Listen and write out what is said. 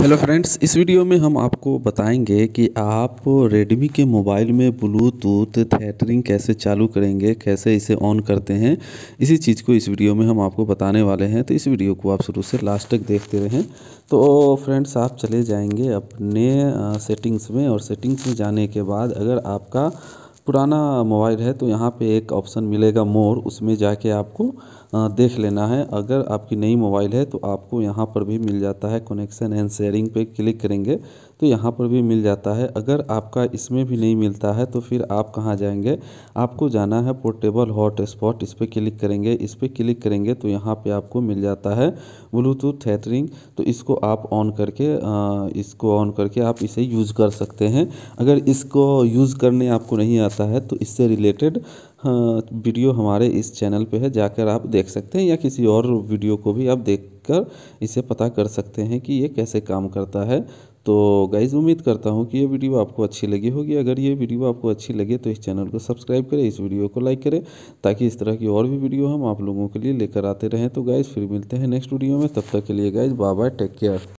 hello friends इस video में हम आपको बताएंगे कि आप रेडमी के मोबाइल में ब्लूटूथ थेटरिंग कैसे चालू करेंगे कैसे इसे ऑन करते हैं इसी चीज़ को इस वीडियो में हम आपको बताने वाले हैं तो इस वीडियो को आप शुरू से लास्ट तक देखते रहें तो फ्रेंड्स आप चले जाएंगे अपने सेटिंग्स में और सेटिंग्स में जाने के बाद अगर आपका पुराना मोबाइल है तो यहाँ पे एक ऑप्शन मिलेगा मोर उसमें जाके आपको देख लेना है अगर आपकी नई मोबाइल है तो आपको यहाँ पर भी मिल जाता है कनेक्शन एंड शेयरिंग पे क्लिक करेंगे तो यहाँ पर भी मिल जाता है अगर आपका इसमें भी नहीं मिलता है तो फिर आप कहाँ जाएंगे आपको जाना है पोर्टेबल हॉट स्पॉट इस पर क्लिक करेंगे इस पर क्लिक करेंगे तो यहाँ पे आपको मिल जाता है ब्लूटूथ थेटरिंग तो इसको आप ऑन करके आ, इसको ऑन करके आप इसे यूज़ कर सकते हैं अगर इसको यूज़ करने आपको नहीं आता है तो इससे रिलेटेड वीडियो हमारे इस चैनल पे है जाकर आप देख सकते हैं या किसी और वीडियो को भी आप देख कर इसे पता कर सकते हैं कि ये कैसे काम करता है तो गाइज़ उम्मीद करता हूँ कि ये वीडियो आपको अच्छी लगी होगी अगर ये वीडियो आपको अच्छी लगे तो इस चैनल को सब्सक्राइब करें इस वीडियो को लाइक करें ताकि इस तरह की और भी वीडियो हम आप लोगों के लिए लेकर आते रहें तो गाइज़ फिर मिलते हैं नेक्स्ट वीडियो में तब तक के लिए guys bye bye take care